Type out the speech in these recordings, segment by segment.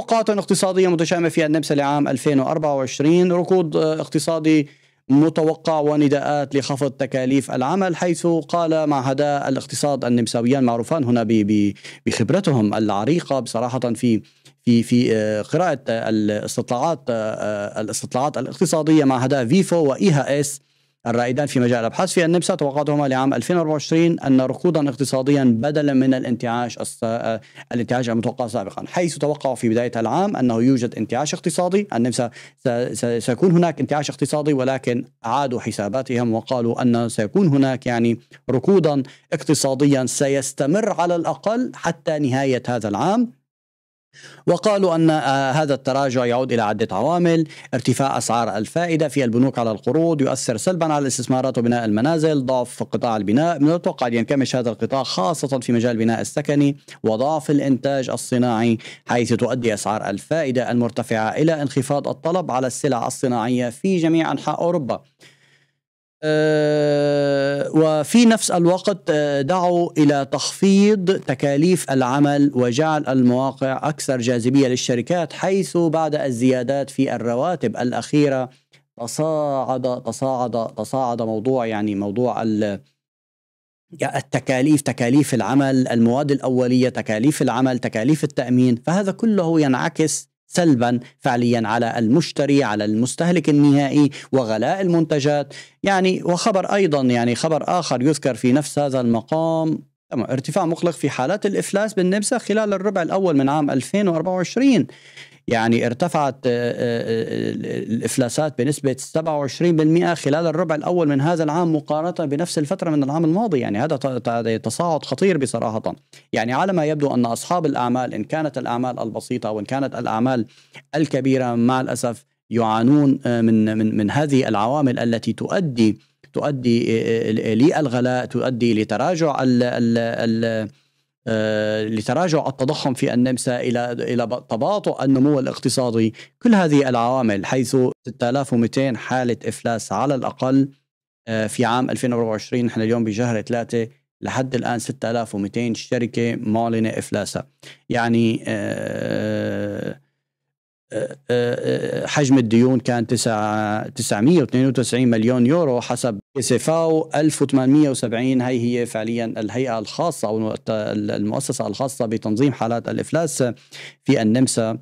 توقعات اقتصادية متشائمة فيها النمسا لعام 2024 ركود آه، اقتصادي متوقع ونداءات لخفض تكاليف العمل حيث قال معهدا الاقتصاد النمساويان معروفان هنا بخبرتهم العريقة بصراحة في في في آه، قراءة آه، الاستطلاعات الاستطلاعات الاقتصادية معهدا فيفو وإيها اس الرائدان في مجال الابحاث في النمسا توقعاتهما لعام 2024 ان ركودا اقتصاديا بدلا من الانتعاش الانتعاش المتوقع سابقا، حيث توقعوا في بدايه العام انه يوجد انتعاش اقتصادي، النمسا سيكون هناك انتعاش اقتصادي ولكن عادوا حساباتهم وقالوا ان سيكون هناك يعني ركودا اقتصاديا سيستمر على الاقل حتى نهايه هذا العام وقالوا أن آه، هذا التراجع يعود إلى عدة عوامل ارتفاع أسعار الفائدة في البنوك على القروض يؤثر سلبا على الاستثمارات وبناء المنازل ضعف قطاع البناء من المتوقع أن ينكمش هذا القطاع خاصة في مجال البناء السكني وضعف الإنتاج الصناعي حيث تؤدي أسعار الفائدة المرتفعة إلى انخفاض الطلب على السلع الصناعية في جميع أنحاء أوروبا آه، وفي نفس الوقت آه، دعوا الى تخفيض تكاليف العمل وجعل المواقع اكثر جاذبيه للشركات حيث بعد الزيادات في الرواتب الاخيره تصاعد تصاعد تصاعد موضوع يعني موضوع التكاليف تكاليف العمل المواد الاوليه تكاليف العمل تكاليف التامين فهذا كله ينعكس سلبا فعليا على المشتري على المستهلك النهائي وغلاء المنتجات يعني وخبر أيضا يعني خبر آخر يذكر في نفس هذا المقام ارتفاع مقلق في حالات الإفلاس بالنبسة خلال الربع الأول من عام 2024 يعني ارتفعت آه، آه، آه، الإفلاسات بنسبة 27% خلال الربع الأول من هذا العام مقارنة بنفس الفترة من العام الماضي يعني هذا تصاعد خطير بصراحة يعني على ما يبدو أن أصحاب الأعمال إن كانت الأعمال البسيطة وإن كانت الأعمال الكبيرة مع الأسف يعانون من من من هذه العوامل التي تؤدي تؤدي للغلاء تؤدي لتراجع ال ال آه، لتراجع التضخم في النمسا الى الى تباطؤ النمو الاقتصادي، كل هذه العوامل حيث 6200 حاله افلاس على الاقل آه، في عام 2024 نحن اليوم بشهر ثلاثه لحد الان 6200 شركه معلنه افلاسها. يعني آه، حجم الديون كان 992 مليون يورو حسب اس اف او 1870 هي هي فعليا الهيئه الخاصه او المؤسسه الخاصه بتنظيم حالات الافلاس في النمسا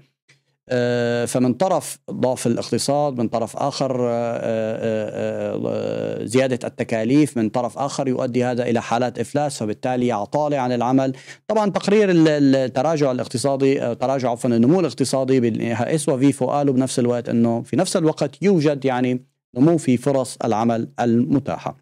آه، فمن طرف ضعف الاقتصاد من طرف آخر آه، آه، زيادة التكاليف من طرف آخر يؤدي هذا إلى حالات إفلاس فبالتالي عطالة عن العمل طبعا تقرير التراجع الاقتصادي تراجع عفوا النمو الاقتصادي بالنهائس في فؤاله بنفس الوقت أنه في نفس الوقت يوجد يعني نمو في فرص العمل المتاحة